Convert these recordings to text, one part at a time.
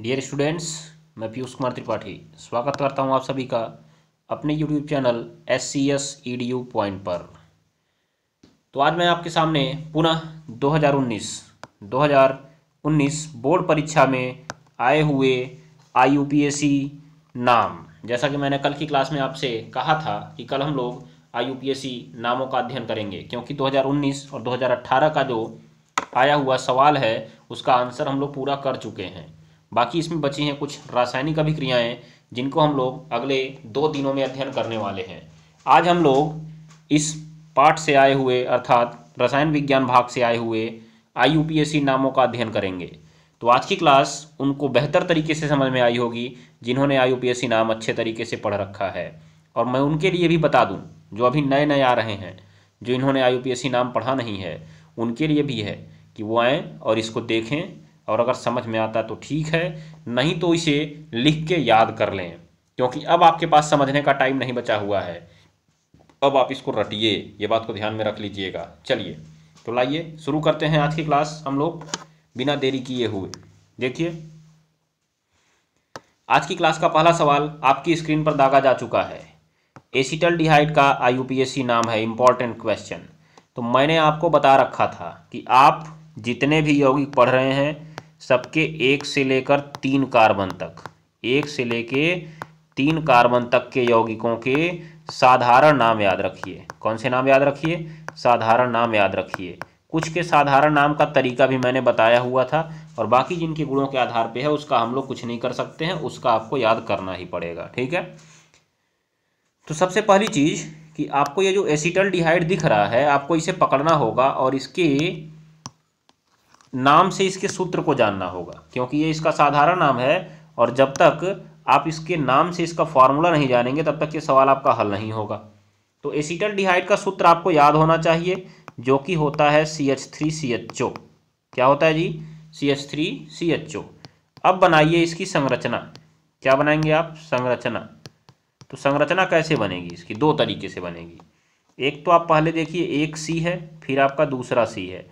Dear students मैं पीयूष कुमार त्रिपाठी स्वागत करता हूं आप सभी का अपने YouTube channel S C S E D U point पर तो आज मैं आपके सामने पुनः 2019 2019 बोर्ड परीक्षा में आए हुए I U P S C नाम जैसा कि मैंने कल की क्लास में आपसे कहा था कि कल हम लोग I U P S C नामों का अध्ययन करेंगे क्योंकि 2019 और 2018 का जो आया हुआ सवाल है उसका आंसर हम लोग पूरा कर चुके हैं बाकी इसमें बची हैं कुछ रासायनिक अभिक्रियाएँ जिनको हम लोग अगले दो दिनों में अध्ययन करने वाले हैं आज हम लोग इस पाठ से आए हुए अर्थात रसायन विज्ञान भाग से आए हुए आई नामों का अध्ययन करेंगे तो आज की क्लास उनको बेहतर तरीके से समझ में आई होगी जिन्होंने आई नाम अच्छे तरीके से पढ़ रखा है और मैं उनके लिए भी बता दूं जो अभी नए नए आ रहे हैं जो इन्होंने आई नाम पढ़ा नहीं है उनके लिए भी है कि वो आएँ और इसको देखें और अगर समझ में आता तो ठीक है नहीं तो इसे लिख के याद कर लें क्योंकि अब आपके पास समझने का टाइम नहीं बचा हुआ है अब आप इसको रटिए ये बात को ध्यान में रख लीजिएगा चलिए तो लाइए शुरू करते हैं आज की क्लास हम लोग बिना देरी किए हुए देखिए आज की क्लास का पहला सवाल आपकी स्क्रीन पर दागा जा चुका है एसिटल डिहाइड का आई नाम है इंपॉर्टेंट क्वेश्चन तो मैंने आपको बता रखा था कि आप जितने भी यौगिक पढ़ रहे हैं सबके एक से लेकर तीन कार्बन तक एक से लेके तीन कार्बन तक के यौगिकों के साधारण नाम याद रखिए कौन से नाम याद रखिए साधारण नाम याद रखिए कुछ के साधारण नाम का तरीका भी मैंने बताया हुआ था और बाकी जिनके गुणों के आधार पे है उसका हम लोग कुछ नहीं कर सकते हैं उसका आपको याद करना ही पड़ेगा ठीक है तो सबसे पहली चीज़ कि आपको ये जो एसिटल डिहाइड दिख रहा है आपको इसे पकड़ना होगा और इसके नाम से इसके सूत्र को जानना होगा क्योंकि ये इसका साधारण नाम है और जब तक आप इसके नाम से इसका फॉर्मूला नहीं जानेंगे तब तक ये सवाल आपका हल नहीं होगा तो एसीटल डिहाइड का सूत्र आपको याद होना चाहिए जो कि होता है C H three C H O क्या होता है जी C H three C H O अब बनाइए इसकी संरचना क्या बनाएंगे आप संरचना तो संरचना कैसे बनेगी इसकी दो तरीके से बनेगी एक तो आप पहले देखिए एक सी है फिर आपका दूसरा सी है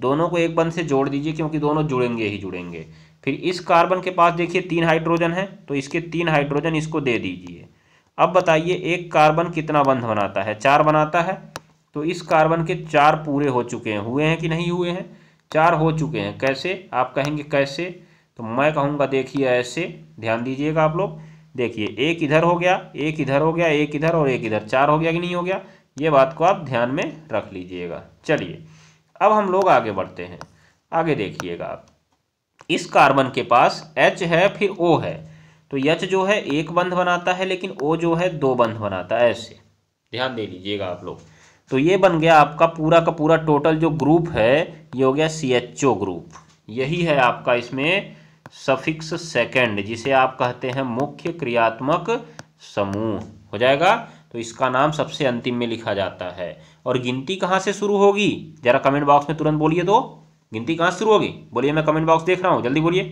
दोनों को एक बंद से जोड़ दीजिए क्योंकि दोनों जुड़ेंगे ही जुड़ेंगे फिर इस कार्बन के पास देखिए तीन हाइड्रोजन है तो इसके तीन हाइड्रोजन इसको दे दीजिए अब बताइए एक कार्बन कितना बंध बनाता है चार बनाता है तो इस कार्बन के चार पूरे हो चुके हैं हुए हैं कि नहीं हुए हैं चार हो चुके हैं कैसे आप कहेंगे कैसे तो मैं कहूँगा देखिए ऐसे ध्यान दीजिएगा आप लोग देखिए एक इधर हो गया एक इधर हो गया एक इधर और एक इधर चार हो गया कि नहीं हो गया ये बात को आप ध्यान में रख लीजिएगा चलिए अब हम लोग आगे बढ़ते हैं आगे देखिएगा आप इस कार्बन के पास एच है फिर ओ है तो यच जो है एक बंध बनाता है लेकिन ओ जो है दो बंध बनाता है ऐसे ध्यान दे लीजिएगा आप लोग तो ये बन गया आपका पूरा का पूरा टोटल जो ग्रुप है ये हो गया सी एच ओ ग्रुप यही है आपका इसमें सफिक्स सेकेंड जिसे आप कहते हैं मुख्य क्रियात्मक समूह हो जाएगा तो इसका नाम सबसे अंतिम में लिखा जाता है और गिनती कहाँ से शुरू होगी जरा कमेंट बॉक्स में तुरंत बोलिए तो गिनती कहाँ शुरू होगी बोलिए मैं कमेंट बॉक्स देख रहा हूँ जल्दी बोलिए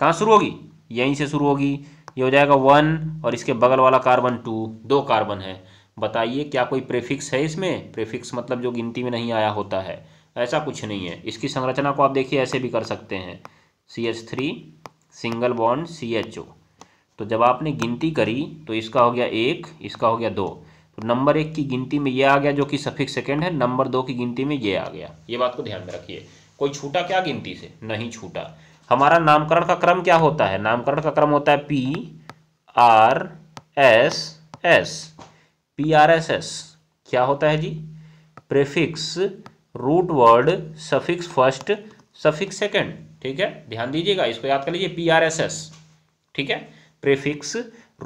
कहाँ शुरू होगी यहीं से शुरू होगी ये हो जाएगा वन और इसके बगल वाला कार्बन टू दो कार्बन है बताइए क्या कोई प्रेफिक्स है इसमें प्रेफिक्स मतलब जो गिनती में नहीं आया होता है ऐसा कुछ नहीं है इसकी संरचना को आप देखिए ऐसे भी कर सकते हैं C H three single bond C H O तो जब आपने गिनती करी तो इसका हो गया एक इसका हो गया दो तो नंबर एक की गिनती में ये आ गया जो कि सफिक्स सेकेंड है नंबर दो की गिनती में ये आ गया ये बात को ध्यान में रखिए कोई छूटा क्या गिनती से नहीं छूटा हमारा नामकरण का क्रम क्या होता है नामकरण का क्रम होता है P R S S P R S S क्या होता है जी prefix root word suffix first suffix second ठीक है ध्यान दीजिएगा इसको याद कर लीजिए पी आर एस एस ठीक है prefix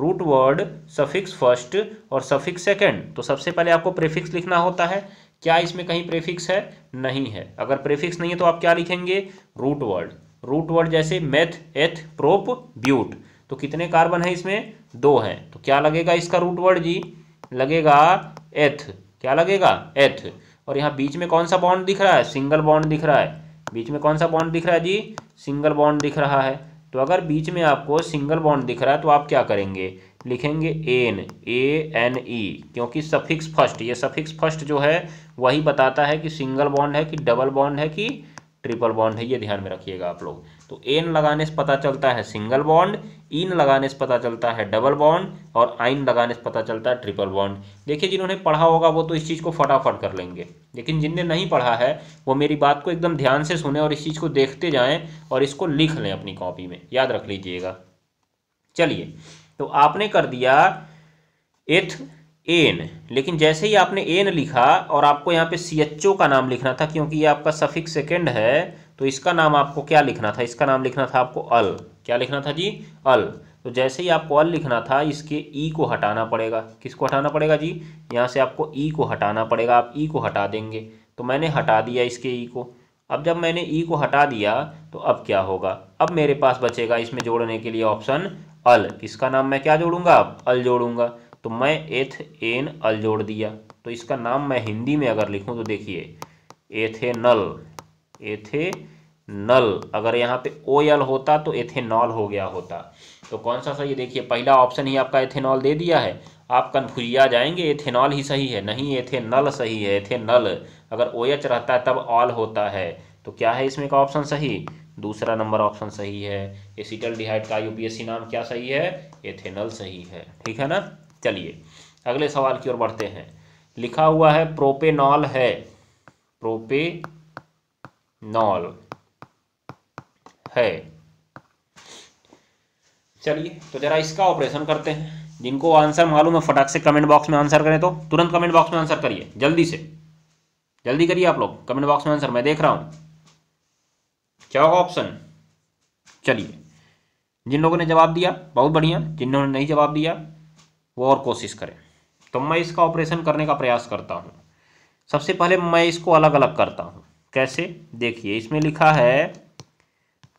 root word suffix first और सफिक्स सेकेंड तो सबसे पहले आपको प्रेफिक्स लिखना होता है क्या इसमें कहीं प्रेफिक्स है नहीं है अगर प्रेफिक्स नहीं है तो आप क्या लिखेंगे रूट वर्ड रूट वर्ड जैसे मैथ एथ प्रोप ब्यूट तो कितने कार्बन है इसमें दो है तो क्या लगेगा इसका रूट वर्ड जी लगेगा एथ क्या लगेगा एथ और यहाँ बीच में कौन सा बॉन्ड दिख रहा है सिंगल बॉन्ड दिख रहा है बीच में कौन सा बॉन्ड दिख रहा है जी सिंगल बॉन्ड दिख रहा है तो अगर बीच में आपको सिंगल बॉन्ड दिख रहा है तो आप क्या करेंगे लिखेंगे एन ए एन ई क्योंकि सफिक्स फर्स्ट ये सफिक्स फर्स्ट जो है वही बताता है कि सिंगल बॉन्ड है कि डबल बॉन्ड है कि ट्रिपल बॉन्ड है ये ध्यान में रखिएगा आप लोग तो एन लगाने से पता चलता है सिंगल बॉन्ड इन लगाने से पता चलता है डबल बॉन्ड और आइन लगाने से पता चलता है ट्रिपल बॉन्ड देखिए जिन्होंने पढ़ा होगा वो तो इस चीज़ को फटाफट कर लेंगे लेकिन जिनने नहीं पढ़ा है वो मेरी बात को एकदम ध्यान से सुने और इस चीज़ को देखते जाएँ और इसको लिख लें अपनी कॉपी में याद रख लीजिएगा चलिए तो आपने कर दिया एथ एन लेकिन जैसे ही आपने एन लिखा और आपको यहाँ पे सी का नाम लिखना था क्योंकि ये आपका सफिक सेकेंड है तो इसका नाम आपको क्या लिखना था इसका नाम लिखना था आपको अल क्या लिखना था जी अल तो जैसे ही आपको अल लिखना था इसके ई को हटाना पड़ेगा किसको हटाना पड़ेगा जी यहाँ से आपको ई को हटाना पड़ेगा आप ई को हटा देंगे तो मैंने हटा दिया इसके ई को अब जब मैंने ई को हटा दिया तो अब क्या होगा अब मेरे पास बचेगा इसमें जोड़ने के लिए ऑप्शन अल इसका नाम मैं क्या जोड़ूंगा अब अल जोड़ूंगा तो मैं एथ एन अल जोड़ दिया तो इसका नाम मैं हिंदी में अगर लिखूँ तो देखिए एथेनल एथेनल अगर यहाँ पे ओ एल होता तो एथेनॉल हो गया होता तो कौन सा सही देखिए पहला ऑप्शन ही आपका एथेनॉल दे दिया है आप कन्फ्यूजिया जाएंगे एथेनॉल ही सही है नहीं एथेनल सही है एथेनल अगर ओ एच रहता तब ऑल होता है तो क्या है इसमें का ऑप्शन सही दूसरा नंबर ऑप्शन सही है एसिटल डिहाइड का यूपीएससी नाम क्या सही है एथेनल सही है ठीक है ना चलिए अगले सवाल की ओर बढ़ते हैं लिखा हुआ है प्रोपेनॉल है प्रोपे नॉल है चलिए तो जरा इसका ऑपरेशन करते हैं जिनको आंसर मालूम है फटाक से कमेंट बॉक्स में आंसर करें तो तुरंत कमेंट बॉक्स में आंसर करिए जल्दी से जल्दी करिए आप लोग कमेंट बॉक्स में आंसर मैं देख रहा हूं क्या होगा ऑप्शन चलिए जिन लोगों ने जवाब दिया बहुत बढ़िया जिन्होंने नहीं जवाब दिया वो और कोशिश करें तो मैं इसका ऑपरेशन करने का प्रयास करता हूँ सबसे पहले मैं इसको अलग अलग करता हूँ कैसे देखिए इसमें लिखा है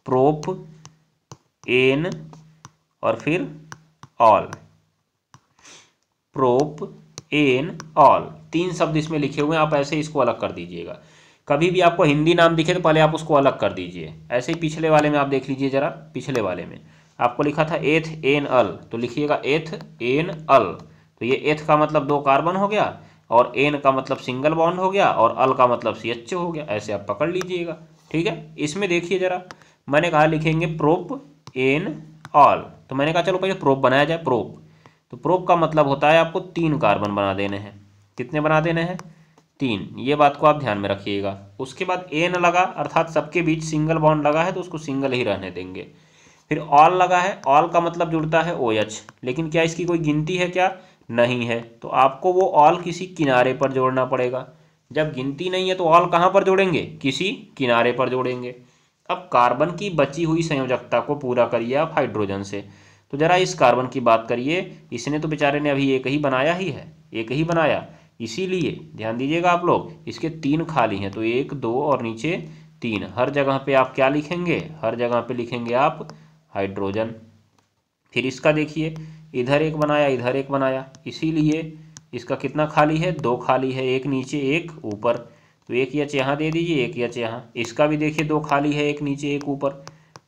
प्रोप एन और फिर ऑल प्रोप एन ऑल तीन शब्द इसमें लिखे हुए हैं आप ऐसे इसको अलग कर दीजिएगा कभी भी आपको हिंदी नाम दिखे तो पहले आप उसको अलग कर दीजिए ऐसे ही पिछले वाले में आप देख लीजिए जरा पिछले वाले में आपको लिखा था एथ एन अल तो लिखिएगा एथ एन अल तो ये एथ का मतलब दो कार्बन हो गया और एन का मतलब सिंगल बॉन्ड हो गया और अल का मतलब सी एच हो गया ऐसे आप पकड़ लीजिएगा ठीक है इसमें देखिए जरा मैंने कहा लिखेंगे प्रोप एन ऑल तो मैंने कहा चलो पहले प्रोप बनाया जाए प्रोप तो प्रोप का मतलब होता है आपको तीन कार्बन बना देने हैं कितने बना देने हैं तीन ये बात को आप ध्यान में रखिएगा उसके बाद एन लगा अर्थात सबके बीच सिंगल बॉन्ड लगा है तो उसको सिंगल ही रहने देंगे फिर ऑल लगा है ऑल का मतलब जुड़ता है ओ OH, लेकिन क्या इसकी कोई गिनती है क्या नहीं है तो आपको वो ऑल किसी किनारे पर जोड़ना पड़ेगा जब गिनती नहीं है तो ऑल कहाँ पर जोड़ेंगे किसी किनारे पर जोड़ेंगे अब कार्बन की बची हुई संयोजकता को पूरा करिए आप हाइड्रोजन से तो ज़रा इस कार्बन की बात करिए इसने तो बेचारे ने अभी एक ही बनाया ही है एक ही बनाया इसीलिए ध्यान दीजिएगा आप लोग इसके तीन खाली हैं तो एक दो और नीचे तीन हर जगह पे आप क्या लिखेंगे हर जगह पे लिखेंगे आप हाइड्रोजन फिर इसका देखिए इधर एक बनाया इधर एक बनाया इसीलिए इसका कितना खाली है दो खाली है एक नीचे एक ऊपर तो एक यच यहाँ दे दीजिए एक यच यहाँ इसका भी देखिए दो खाली है एक नीचे एक ऊपर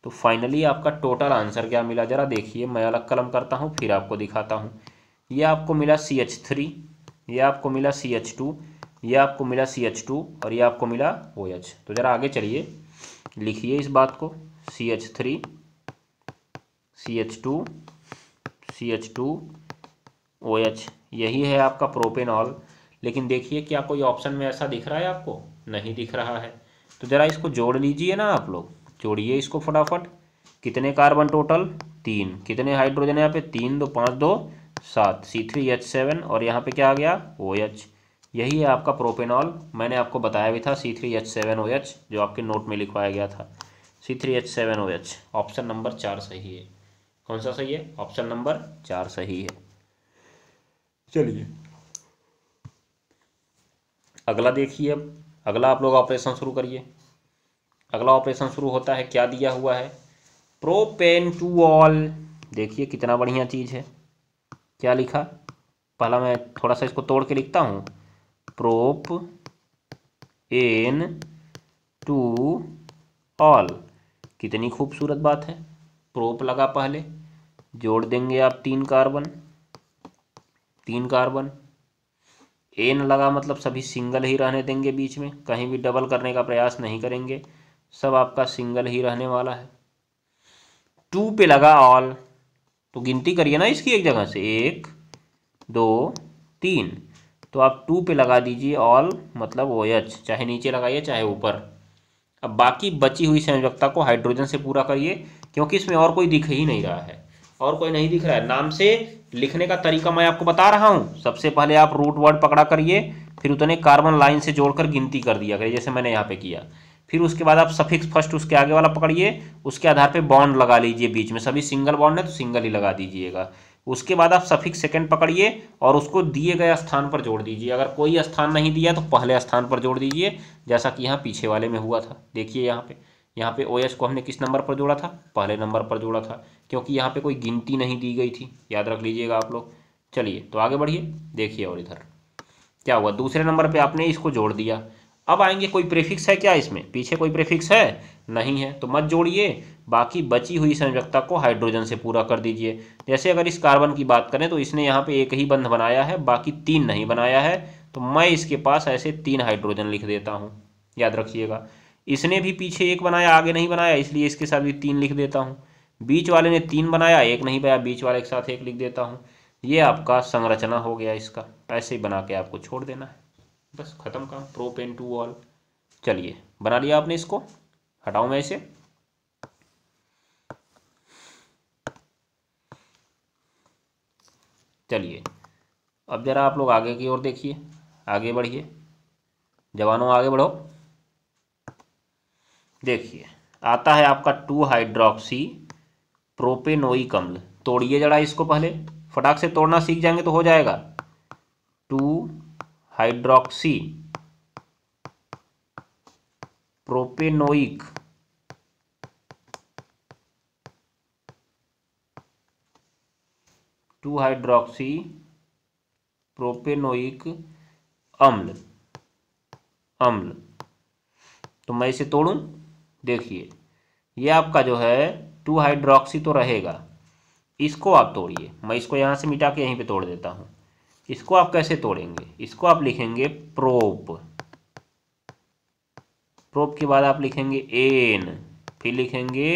तो फाइनली आपका टोटल आंसर क्या मिला ज़रा देखिए मैं अलग कलम करता हूँ फिर आपको दिखाता हूँ ये आपको मिला सी एच थ्री ये आपको मिला सी एच टू ये आपको मिला सी एच टू और ये आपको मिला ओ एच तो ज़रा आगे चलिए लिखिए इस बात को C H three C H two C H two O H यही है आपका प्रोपेनॉल लेकिन देखिए क्या कोई ऑप्शन में ऐसा दिख रहा है आपको नहीं दिख रहा है तो ज़रा इसको जोड़ लीजिए ना आप लोग जोड़िए इसको फटाफट कितने कार्बन टोटल तीन कितने हाइड्रोजन यहाँ पे तीन दो पाँच दो सात सी थ्री एच सेवन और यहाँ पे क्या आ गया ओ एच यही है आपका प्रोपेनॉल मैंने आपको बताया भी था C three H seven O H जो आपके नोट में लिखवाया गया था C three H seven O H option number चार सही है कौन सा सही है ऑप्शन नंबर चार सही है चलिए अगला देखिए अब अगला आप लोग ऑपरेशन शुरू करिए अगला ऑपरेशन शुरू होता है क्या दिया हुआ है प्रोपेन टू ऑल देखिए कितना बढ़िया चीज़ है क्या लिखा पहला मैं थोड़ा सा इसको तोड़ के लिखता हूँ प्रोप एन टू ऑल कितनी खूबसूरत बात है प्रोप लगा पहले जोड़ देंगे आप तीन कार्बन तीन कार्बन ए न लगा मतलब सभी सिंगल ही रहने देंगे बीच में कहीं भी डबल करने का प्रयास नहीं करेंगे सब आपका सिंगल ही रहने वाला है टू पे लगा ऑल तो गिनती करिए ना इसकी एक जगह से एक दो तीन तो आप टू पे लगा दीजिए ऑल मतलब ओ एच चाहे नीचे लगाइए चाहे ऊपर अब बाकी बची हुई संयोजकता को हाइड्रोजन से पूरा करिए क्योंकि इसमें और कोई दिख ही नहीं रहा है और कोई नहीं दिख रहा है नाम से लिखने का तरीका मैं आपको बता रहा हूँ सबसे पहले आप रूट वर्ड पकड़ा करिए फिर उतने कार्बन लाइन से जोड़कर गिनती कर दिया करिए जैसे मैंने यहाँ पे किया फिर उसके बाद आप सफिक्स फर्स्ट उसके आगे वाला पकड़िए उसके आधार पे बॉन्ड लगा लीजिए बीच में सभी सिंगल बॉन्ड है तो सिंगल ही लगा दीजिएगा उसके बाद आप सफिक्स सेकंड पकड़िए और उसको दिए गए स्थान पर जोड़ दीजिए अगर कोई स्थान नहीं दिया तो पहले स्थान पर जोड़ दीजिए जैसा कि यहाँ पीछे वाले में हुआ था देखिए यहाँ पर यहाँ पे ओ को हमने किस नंबर पर जोड़ा था पहले नंबर पर जोड़ा था क्योंकि यहाँ पे कोई गिनती नहीं दी गई थी याद रख लीजिएगा आप लोग चलिए तो आगे बढ़िए देखिए और इधर क्या हुआ दूसरे नंबर पे आपने इसको जोड़ दिया अब आएंगे कोई प्रेफिक्स है क्या इसमें पीछे कोई प्रेफिक्स है नहीं है तो मत जोड़िए बाकी बची हुई संयोजकता को हाइड्रोजन से पूरा कर दीजिए जैसे अगर इस कार्बन की बात करें तो इसने यहाँ पे एक ही बंध बनाया है बाकी तीन नहीं बनाया है तो मैं इसके पास ऐसे तीन हाइड्रोजन लिख देता हूँ याद रखिएगा इसने भी पीछे एक बनाया आगे नहीं बनाया इसलिए इसके साथ भी तीन लिख देता हूँ बीच वाले ने तीन बनाया एक नहीं बनाया बीच वाले के साथ एक लिख देता हूँ ये आपका संरचना हो गया इसका ऐसे ही बना के आपको छोड़ देना है बस ख़त्म काम प्रो पेन टू वॉल चलिए बना लिया आपने इसको हटाऊँ मैं इसे चलिए अब ज़रा आप लोग आगे की ओर देखिए आगे बढ़िए जवानों आगे बढ़ो देखिए आता है आपका टू हाइड्रोक्सी प्रोपेनोइक अम्ल तोड़िए जरा इसको पहले फटाक से तोड़ना सीख जाएंगे तो हो जाएगा two hydroxy propanoic two hydroxy propanoic अम्ल अम्ल तो मैं इसे तोड़ूं देखिए ये आपका जो है टू हाइड्रोक्सी तो रहेगा इसको आप तोड़िए मैं इसको यहाँ से मिटा के यहीं पे तोड़ देता हूँ इसको आप कैसे तोड़ेंगे इसको आप लिखेंगे प्रोप प्रोप के बाद आप लिखेंगे एन फिर लिखेंगे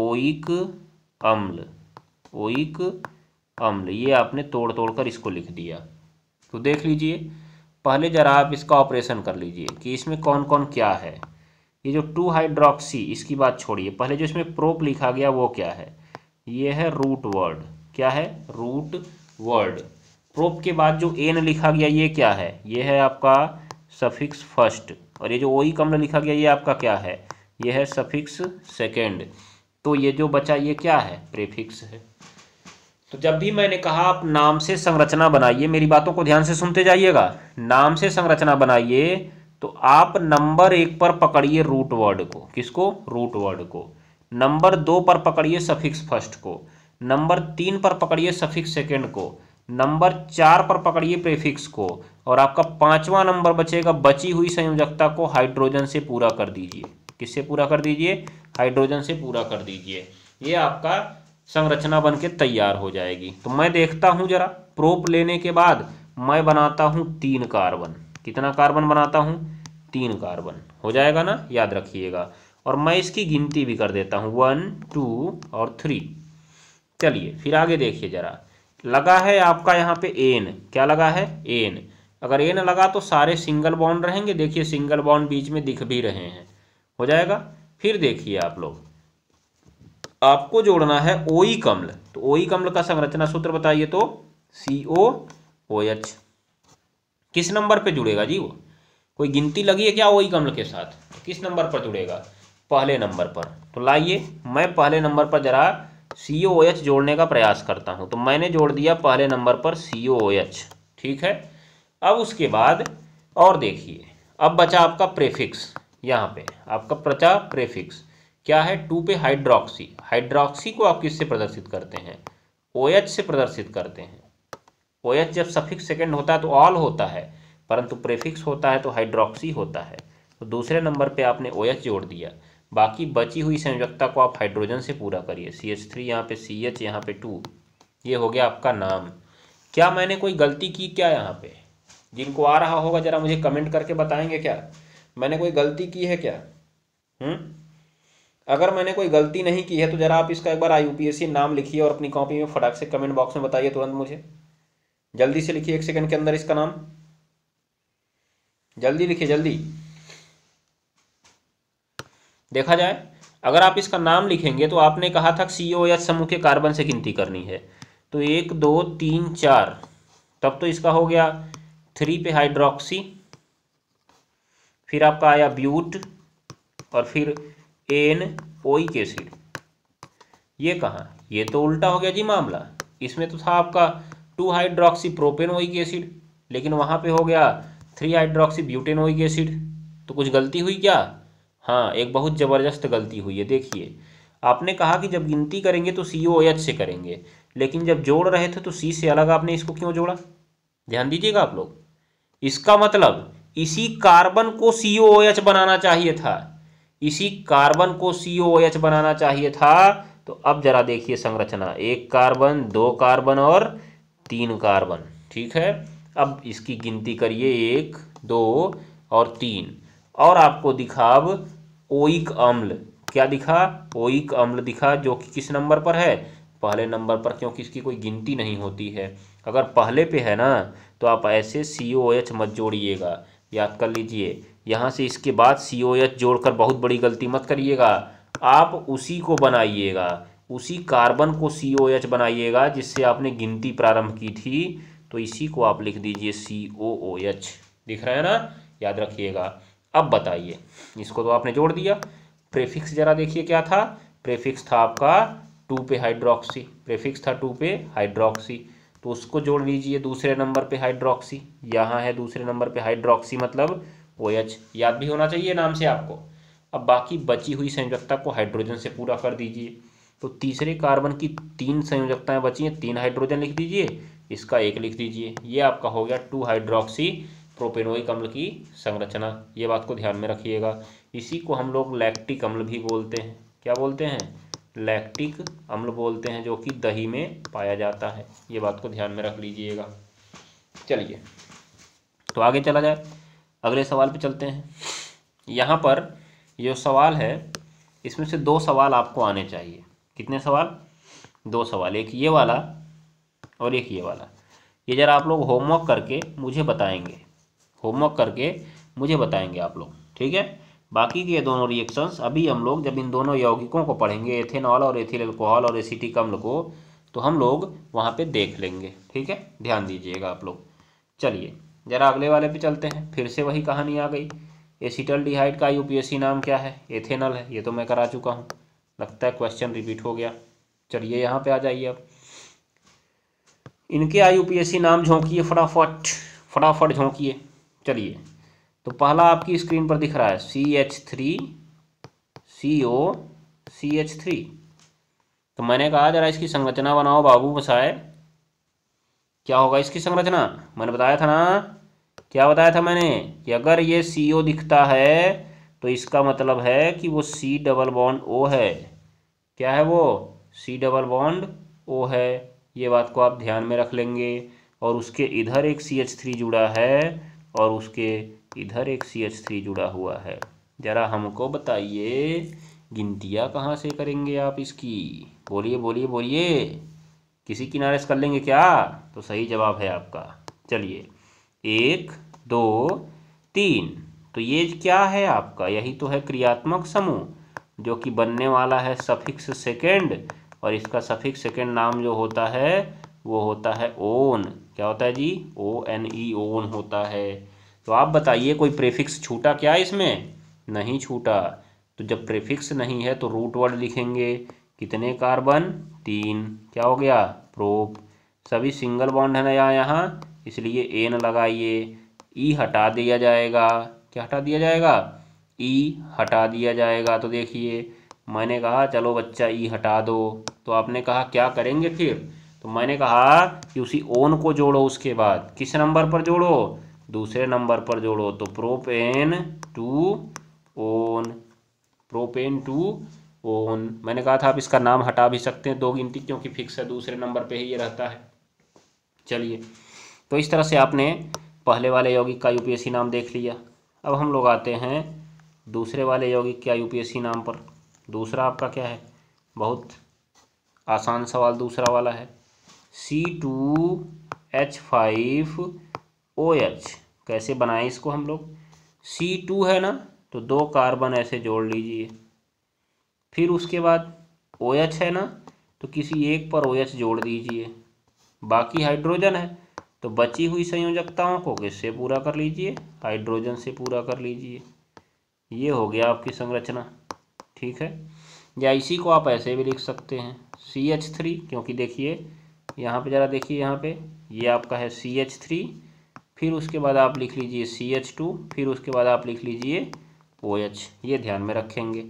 ओइक अम्ल ओइक अम्ल ये आपने तोड़ तोड़ कर इसको लिख दिया तो देख लीजिए पहले ज़रा आप इसका ऑपरेशन कर लीजिए कि इसमें कौन कौन क्या है ये जो टू हाइड्रोक्सी इसकी बात छोड़िए पहले जो इसमें प्रोप लिखा गया वो क्या है ये है रूट वर्ड क्या है रूट वर्ड प्रोप के बाद जो एन लिखा गया ये क्या है ये है आपका सफिक्स फर्स्ट और ये जो ओई कम लिखा गया ये आपका क्या है ये है सफिक्स सेकेंड तो ये जो बचा ये क्या है प्रेफिक्स है तो जब भी मैंने कहा आप नाम से संरचना बनाइए मेरी बातों को ध्यान से सुनते जाइएगा नाम से संरचना बनाइए तो आप नंबर एक पर पकड़िए रूट वर्ड को किसको रूट वर्ड को नंबर दो पर पकड़िए सफिक्स फर्स्ट को नंबर तीन पर पकड़िए सफिक्स सेकेंड को नंबर चार पर पकड़िए प्रेफिक्स को और आपका पांचवा नंबर बचेगा बची हुई संयोजकता को हाइड्रोजन से पूरा कर दीजिए किससे पूरा कर दीजिए हाइड्रोजन से पूरा कर दीजिए ये आपका संरचना बन के तैयार हो जाएगी तो मैं देखता हूँ जरा प्रोप लेने के बाद मैं बनाता हूँ तीन कार्बन कितना कार्बन बनाता हूँ तीन कार्बन हो जाएगा ना याद रखिएगा और मैं इसकी गिनती भी कर देता हूँ वन टू और थ्री चलिए फिर आगे देखिए ज़रा लगा है आपका यहाँ पे एन क्या लगा है एन अगर एन लगा तो सारे सिंगल बॉन्ड रहेंगे देखिए सिंगल बॉन्ड बीच में दिख भी रहे हैं हो जाएगा फिर देखिए आप लोग आपको जोड़ना है ओई कम्ल तो ओई कम्ल का संरचना सूत्र बताइए तो सी ओ ओ एच किस नंबर पे जुड़ेगा जी वो कोई गिनती लगी है क्या वही कमल के साथ किस नंबर पर जुड़ेगा पहले नंबर पर तो लाइए मैं पहले नंबर पर जरा सी ओ एच जोड़ने का प्रयास करता हूँ तो मैंने जोड़ दिया पहले नंबर पर सी ओ एच ठीक है अब उसके बाद और देखिए अब बचा आपका प्रेफिक्स यहाँ पे आपका प्रचार प्रेफिक्स क्या है टू पे हाइड्रोक्सी हाइड्रोक्सी को आप किससे प्रदर्शित करते हैं ओ OH एच से प्रदर्शित करते हैं ओ जब सफिक्स सेकेंड होता है तो ऑल होता है परंतु प्रेफिक्स होता है तो हाइड्रोक्सी होता है तो दूसरे नंबर पे आपने ओ एच जोड़ दिया बाकी बची हुई संयोजकता को आप हाइड्रोजन से पूरा करिए सी एच थ्री यहाँ पे सी एच यहाँ पे टू ये हो गया आपका नाम क्या मैंने कोई गलती की क्या यहाँ पे जिनको आ रहा होगा ज़रा मुझे कमेंट करके बताएंगे क्या मैंने कोई गलती की है क्या हुँ? हम्म? अगर मैंने कोई गलती नहीं की है तो ज़रा आप इसका एक बार आई नाम लिखिए और अपनी कॉपी में फटाक से कमेंट बॉक्स में बताइए तुरंत मुझे जल्दी से लिखिए एक सेकंड के अंदर इसका नाम जल्दी लिखिए जल्दी देखा जाए अगर आप इसका नाम लिखेंगे तो आपने कहा था सी ओ समूह के कार्बन से गिनती करनी है तो एक दो तीन चार तब तो इसका हो गया थ्री पे हाइड्रोक्सी फिर आपका आया ब्यूट और फिर एन ओइक एसिड ये कहाँ ये तो उल्टा हो गया जी मामला इसमें तो था आपका टू हाइड्रोक्सी प्रोपेनोइक एसिड लेकिन वहाँ पे हो गया थ्री हाइड्रोक्सी ब्यूटेनोइक एसिड तो कुछ गलती हुई क्या हाँ एक बहुत ज़बरदस्त गलती हुई है देखिए आपने कहा कि जब गिनती करेंगे तो सी ओ एच से करेंगे लेकिन जब जोड़ रहे थे तो सी से अलग आपने इसको क्यों जोड़ा ध्यान दीजिएगा आप लोग इसका मतलब इसी कार्बन को सी ओ एच बनाना चाहिए था इसी कार्बन को सी ओ एच बनाना चाहिए था तो अब जरा देखिए संरचना एक कार्बन दो कार्बन और तीन कार्बन ठीक है अब इसकी गिनती करिए एक दो और तीन और आपको दिखा अब ओइक अम्ल क्या दिखा ओइक अम्ल दिखा जो कि किस नंबर पर है पहले नंबर पर क्योंकि इसकी कोई गिनती नहीं होती है अगर पहले पे है ना तो आप ऐसे सी ओ एच मत जोड़िएगा याद कर लीजिए यहाँ से इसके बाद सी ओ एच जोड़कर बहुत बड़ी गलती मत करिएगा आप उसी को बनाइएगा उसी कार्बन को सी ओ एच बनाइएगा जिससे आपने गिनती प्रारंभ की थी तो इसी को आप लिख दीजिए सी ओ ओ एच दिख रहा है ना याद रखिएगा अब बताइए इसको तो आपने जोड़ दिया प्रेफिक्स जरा देखिए क्या था प्रेफिक्स था आपका टू पे हाइड्रोक्सी प्रेफिक्स था टू पे हाइड्रोक्सी तो उसको जोड़ लीजिए दूसरे नंबर पे हाइड्रोक्सी यहाँ है दूसरे नंबर पे हाइड्रोक्सी मतलब ओ एच याद भी होना चाहिए नाम से आपको अब बाकी बची हुई संयोजकता को हाइड्रोजन से पूरा कर दीजिए तो तीसरे कार्बन की तीन संयोजकताएं बची हैं तीन हाइड्रोजन लिख दीजिए इसका एक लिख दीजिए ये आपका हो गया टू हाइड्रोक्सी प्रोपेनोइक अम्ल की संरचना ये बात को ध्यान में रखिएगा इसी को हम लोग लैक्टिक अम्ल भी बोलते हैं क्या बोलते हैं लैक्टिक अम्ल बोलते हैं जो कि दही में पाया जाता है ये बात को ध्यान में रख लीजिएगा चलिए तो आगे चला जाए अगले सवाल पे चलते हैं यहाँ पर जो सवाल है इसमें से दो सवाल आपको आने चाहिए कितने सवाल दो सवाल एक ये वाला और एक ये वाला ये जरा आप लोग होमवर्क करके मुझे बताएंगे होमवर्क करके मुझे बताएंगे आप लोग ठीक है बाकी के ये दोनों रिएक्शंस अभी हम लोग जब इन दोनों यौगिकों को पढ़ेंगे एथेनॉल और एथिल एल्कोहल और एसिटिक अम्ल को तो हम लोग वहाँ पे देख लेंगे ठीक है ध्यान दीजिएगा आप लोग चलिए जरा अगले वाले पे चलते हैं फिर से वही कहानी आ गई एसिटल डिहाइड का यूपीएससी नाम क्या है एथेनल है ये तो मैं करा चुका हूँ लगता है क्वेश्चन रिपीट हो गया चलिए यहाँ पे आ जाइए अब इनके आई यूपीएससी नाम झोंकिए फटाफट फटाफट झोंकिए चलिए तो पहला आपकी स्क्रीन पर दिख रहा है C H three C O C H three तो मैंने कहा जरा इसकी संरचना बनाओ बाबू बसाए क्या होगा इसकी संरचना मैंने बताया था ना क्या बताया था मैंने कि अगर ये सी ओ दिखता है तो इसका मतलब है कि वो सी डबल बॉन्ड ओ है क्या है वो सी डबल बॉन्ड ओ है ये बात को आप ध्यान में रख लेंगे और उसके इधर एक सी एच थ्री जुड़ा है और उसके इधर एक सी एच थ्री जुड़ा हुआ है ज़रा हमको बताइए गिनतियाँ कहाँ से करेंगे आप इसकी बोलिए बोलिए बोलिए किसी किनारे से कर लेंगे क्या तो सही जवाब है आपका चलिए एक दो तीन तो ये क्या है आपका यही तो है क्रियात्मक समूह जो कि बनने वाला है सफिक्स सेकेंड और इसका सफिक्स सेकेंड नाम जो होता है वो होता है ओन क्या होता है जी ओ एन ई ओन होता है तो आप बताइए कोई प्रेफिक्स छूटा क्या इसमें नहीं छूटा तो जब प्रेफिक्स नहीं है तो रूट वर्ड लिखेंगे कितने कार्बन तीन क्या हो गया प्रोप सभी सिंगल बॉन्ड है नया यहाँ इसलिए एन लगाइए ई हटा दिया जाएगा क्या हटा दिया जाएगा ई हटा दिया जाएगा तो देखिए मैंने कहा चलो बच्चा ई हटा दो तो आपने कहा क्या करेंगे फिर तो मैंने कहा कि उसी ओन को जोड़ो उसके बाद किस नंबर पर जोड़ो दूसरे नंबर पर जोड़ो तो propane two one propane two one मैंने कहा था आप इसका नाम हटा भी सकते हैं दो गिनती क्योंकि फिक्स है दूसरे नंबर पे ही ये रहता है चलिए तो इस तरह से आपने पहले वाले यौगिक का यूपीएससी नाम देख लिया अब हम लोग आते हैं दूसरे वाले यौगिक क्या यूपीएससी नाम पर दूसरा आपका क्या है बहुत आसान सवाल दूसरा वाला है C two H five O H कैसे बनाए इसको हम लोग सी टू है ना तो दो कार्बन ऐसे जोड़ लीजिए फिर उसके बाद ओ एच है ना तो किसी एक पर ओ एच जोड़ दीजिए बाकी हाइड्रोजन है तो बची हुई संयोजकताओं को किससे पूरा कर लीजिए हाइड्रोजन से पूरा कर लीजिए ये हो गया आपकी संरचना ठीक है या इसी को आप ऐसे भी लिख सकते हैं सी एच थ्री क्योंकि देखिए यहाँ पे ज़रा देखिए यहाँ पे ये आपका है सी एच थ्री फिर उसके बाद आप लिख लीजिए सी एच टू फिर उसके बाद आप लिख लीजिए ओ एच ये ध्यान में रखेंगे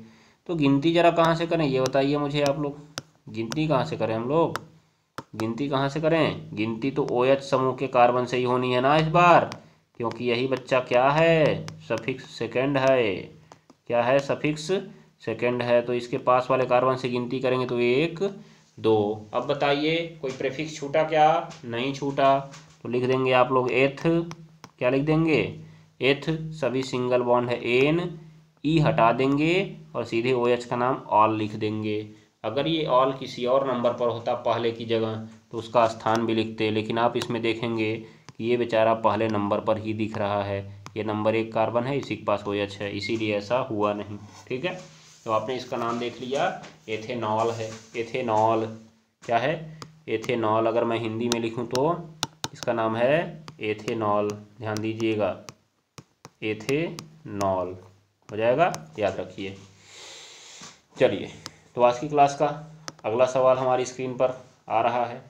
तो गिनती ज़रा कहाँ से करें ये बताइए मुझे आप लोग गिनती कहाँ से करें हम लोग गिनती कहाँ से करें गिनती तो ओ एच समूह के कार्बन से ही होनी है ना इस बार क्योंकि यही बच्चा क्या है सफिक्स सेकेंड है क्या है सफिक्स सेकेंड है तो इसके पास वाले कार्बन से गिनती करेंगे तो एक दो अब बताइए कोई प्रेफिक्स छूटा क्या नहीं छूटा तो लिख देंगे आप लोग एथ क्या लिख देंगे एथ सभी सिंगल बॉन्ड है एन ई हटा देंगे और सीधे ओ एच का नाम ऑल लिख देंगे अगर ये ऑल किसी और नंबर पर होता पहले की जगह तो उसका स्थान भी लिखते लेकिन आप इसमें देखेंगे ये बेचारा पहले नंबर पर ही दिख रहा है ये नंबर एक कार्बन है इसी के पास ओ एच है इसीलिए ऐसा हुआ नहीं ठीक है तो आपने इसका नाम देख लिया एथेनॉल है एथेनॉल क्या है एथेनॉल अगर मैं हिंदी में लिखूँ तो इसका नाम है एथेनॉल ध्यान दीजिएगा एथेनॉल हो जाएगा याद रखिए चलिए तो आज की क्लास का अगला सवाल हमारी स्क्रीन पर आ रहा है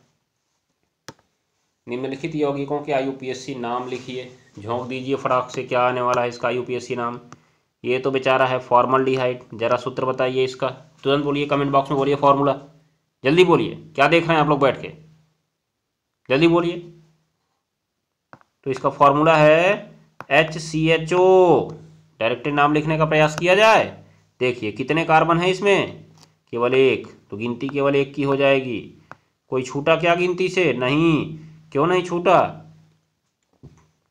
निम्नलिखित यौगिकों के आईयूपीएससी नाम लिखिए झोंक दीजिए फटाक से क्या आने वाला है इसका आईयूपीएससी नाम ये तो बेचारा है फॉर्मल जरा सूत्र बताइए इसका तुरंत बोलिए कमेंट बॉक्स में बोलिए फॉर्मूला जल्दी बोलिए क्या देख रहे हैं आप लोग बैठ के जल्दी बोलिए तो इसका फॉर्मूला है H C H O directed नाम लिखने का प्रयास किया जाए देखिए कितने कार्बन है इसमें केवल एक तो गिनती केवल एक की हो जाएगी कोई छूटा क्या गिनती से नहीं क्यों नहीं छूटा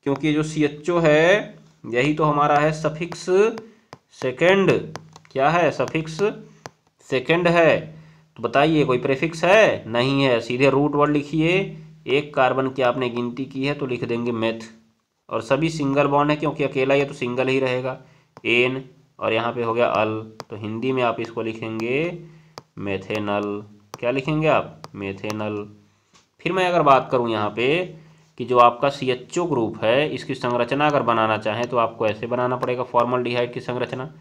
क्योंकि जो सी एच ओ है यही तो हमारा है सफिक्स सेकेंड क्या है सफिक्स सेकेंड है तो बताइए कोई प्रेफिक्स है नहीं है सीधे रूट वर्ड लिखिए एक कार्बन की आपने गिनती की है तो लिख देंगे मेथ और सभी सिंगल बॉन्ड है क्योंकि अकेला ये तो सिंगल ही रहेगा एन और यहाँ पे हो गया अल तो हिंदी में आप इसको लिखेंगे मेथेनल क्या लिखेंगे आप मेथेनल फिर मैं अगर बात करूँ यहाँ पे कि जो आपका सी एच ओ ग्रुप है इसकी संरचना अगर बनाना चाहें तो आपको ऐसे बनाना पड़ेगा फॉर्मल डिहाइड की संरचना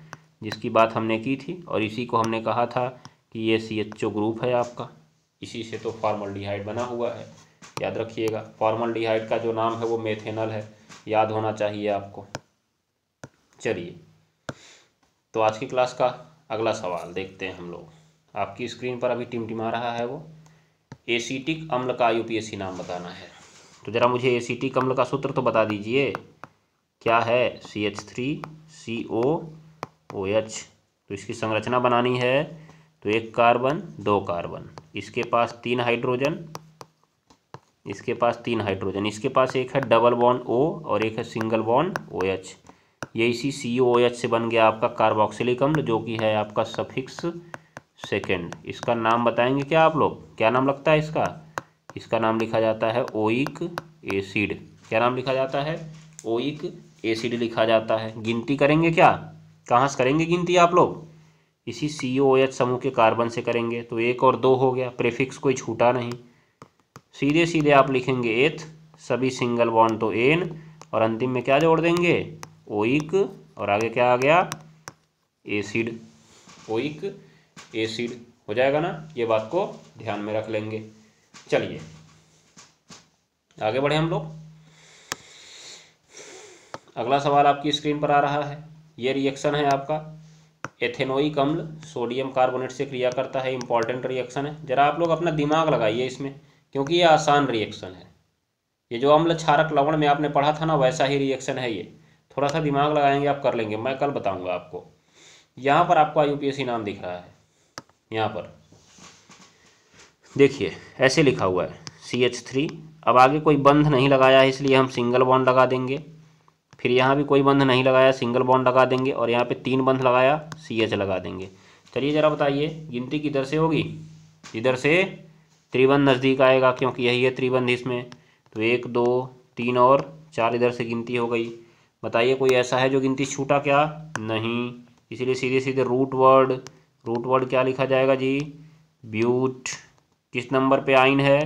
जिसकी बात हमने की थी और इसी को हमने कहा था कि ये सी एच ओ ग्रुप है आपका इसी से तो फॉर्मल डिहाइड बना हुआ है याद रखिएगा फॉर्मल डिहाइड का जो नाम है वो मेथेनल है याद होना चाहिए आपको चलिए तो आज की क्लास का अगला सवाल देखते हैं हम लोग आपकी स्क्रीन पर अभी टिमटिमा रहा है वो एसीटिक अम्ल का यूपीएससी नाम बताना है तो ज़रा मुझे एसीटिक अम्ल का सूत्र तो बता दीजिए क्या है C H three C O O H तो इसकी संरचना बनानी है तो एक कार्बन दो कार्बन इसके पास तीन हाइड्रोजन इसके पास तीन हाइड्रोजन इसके पास एक है डबल बॉन्ड ओ और एक है सिंगल बॉन्ड ओ एच ये इसी सी ओ एच से बन गया आपका कार्बोक्सिलिक अम्ल जो कि है आपका सफिक्स सेकेंड इसका नाम बताएंगे क्या आप लोग क्या नाम लगता है इसका इसका नाम लिखा जाता है ओइक एसिड क्या नाम लिखा जाता है ओइक एसिड लिखा जाता है गिनती करेंगे क्या कहाँ से करेंगे गिनती आप लोग इसी सी ओ एच समूह के कार्बन से करेंगे तो एक और दो हो गया प्रेफिक्स कोई छूटा नहीं सीधे सीधे आप लिखेंगे एथ सभी सिंगल बॉन्ड तो एन और अंतिम में क्या जोड़ देंगे ओइक और आगे क्या आ गया एसिड ओइक एसिड हो जाएगा ना ये बात को ध्यान में रख लेंगे चलिए आगे बढ़े हम लोग अगला सवाल आपकी स्क्रीन पर आ रहा है ये रिएक्शन है आपका एथेनोइक अम्ल सोडियम कार्बोनेट से क्रिया करता है इंपॉर्टेंट रिएक्शन है जरा आप लोग अपना दिमाग लगाइए इसमें क्योंकि ये आसान रिएक्शन है ये जो अम्ल क्षारक लवण में आपने पढ़ा था ना वैसा ही रिएक्शन है ये थोड़ा सा दिमाग लगाएंगे आप कर लेंगे मैं कल बताऊंगा आपको यहाँ पर आपको आई नाम दिख रहा है यहाँ पर देखिए ऐसे लिखा हुआ है सी एच थ्री अब आगे कोई बंध नहीं लगाया है इसलिए हम सिंगल बॉन्ड लगा देंगे फिर यहाँ भी कोई बंध नहीं लगाया सिंगल बॉन्ड लगा देंगे और यहाँ पे तीन बंध लगाया सी एच लगा देंगे चलिए ज़रा बताइए गिनती किधर से होगी इधर से त्रिबंध नज़दीक आएगा क्योंकि यही है त्रिबंध इसमें तो एक दो तीन और चार इधर से गिनती हो गई बताइए कोई ऐसा है जो गिनती छूटा क्या नहीं इसीलिए सीधे सीधे रूट वर्ड रूट वर्ड क्या लिखा जाएगा जी ब्यूट किस नंबर पे आइन है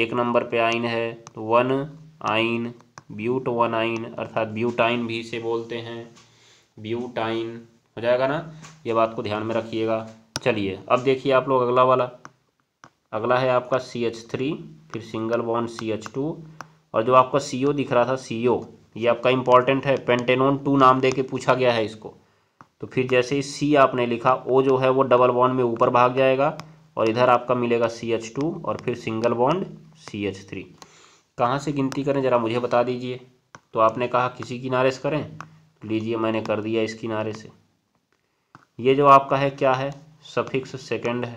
एक नंबर पे आइन है तो वन आइन ब्यूट वन आइन अर्थात ब्यूटाइन भी से बोलते हैं ब्यूटाइन हो जाएगा ना ये बात को ध्यान में रखिएगा चलिए अब देखिए आप लोग अगला वाला अगला है आपका सी एच थ्री फिर single bond C H two और जो आपका सी ओ दिख रहा था सी ओ ये आपका इंपॉर्टेंट है पेंटेनोन टू नाम दे के पूछा गया है इसको तो फिर जैसे ही सी आपने लिखा ओ जो है वो डबल बॉन्ड में ऊपर भाग जाएगा और इधर आपका मिलेगा सी एच टू और फिर single bond C H three कहाँ से गिनती करें ज़रा मुझे बता दीजिए तो आपने कहा किसी किनारे से करें तो लीजिए मैंने कर दिया इस किनारे से ये जो आपका है क्या है सफिक्स सेकेंड है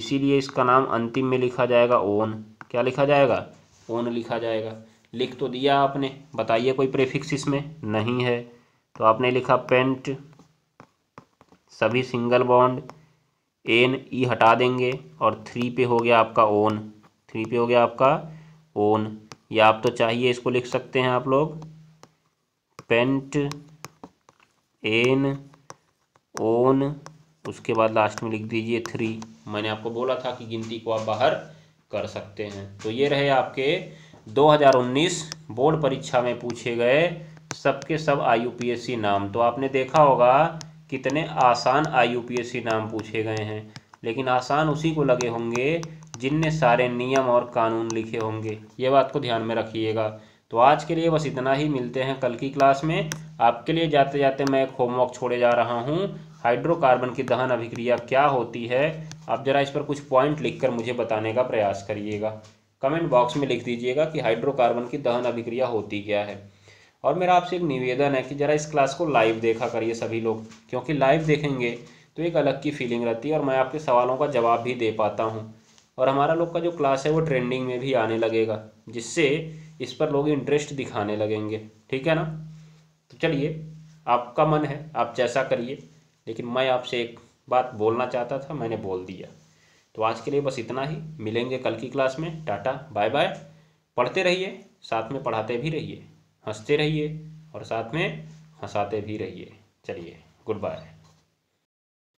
इसीलिए इसका नाम अंतिम में लिखा जाएगा ओन क्या लिखा जाएगा ओन लिखा जाएगा लिख तो दिया आपने बताइए कोई प्रेफिक्स इसमें नहीं है तो आपने लिखा पेंट सभी सिंगल बॉन्ड एन ई हटा देंगे और थ्री पे हो गया आपका ओन थ्री पे हो गया आपका ओन या आप तो चाहिए इसको लिख सकते हैं आप लोग पेंट एन ओन उसके बाद लास्ट में लिख दीजिए थ्री मैंने आपको बोला था कि गिनती को आप बाहर कर सकते हैं तो ये रहे आपके 2019 बोर्ड परीक्षा में पूछे गए सबके सब आईयूपीएससी नाम तो आपने देखा होगा कितने आसान आईयूपीएससी नाम पूछे गए हैं लेकिन आसान उसी को लगे होंगे जिनने सारे नियम और कानून लिखे होंगे ये बात को ध्यान में रखिएगा तो आज के लिए बस इतना ही मिलते हैं कल की क्लास में आपके लिए जाते जाते मैं एक होमवर्क छोड़े जा रहा हूँ हाइड्रोकार्बन की दहन अभिक्रिया क्या होती है आप ज़रा इस पर कुछ पॉइंट लिखकर मुझे बताने का प्रयास करिएगा कमेंट बॉक्स में लिख दीजिएगा कि हाइड्रोकार्बन की दहन अभिक्रिया होती क्या है और मेरा आपसे एक निवेदन है कि ज़रा इस क्लास को लाइव देखा करिए सभी लोग क्योंकि लाइव देखेंगे तो एक अलग की फीलिंग रहती है और मैं आपके सवालों का जवाब भी दे पाता हूँ और हमारा लोग का जो क्लास है वो ट्रेंडिंग में भी आने लगेगा जिससे इस पर लोग इंटरेस्ट दिखाने लगेंगे ठीक है ना तो चलिए आपका मन है आप जैसा करिए लेकिन मैं आपसे एक बात बोलना चाहता था मैंने बोल दिया तो आज के लिए बस इतना ही मिलेंगे कल की क्लास में टाटा बाय बाय पढ़ते रहिए साथ में पढ़ाते भी रहिए हंसते रहिए और साथ में हंसाते भी रहिए चलिए गुड बाय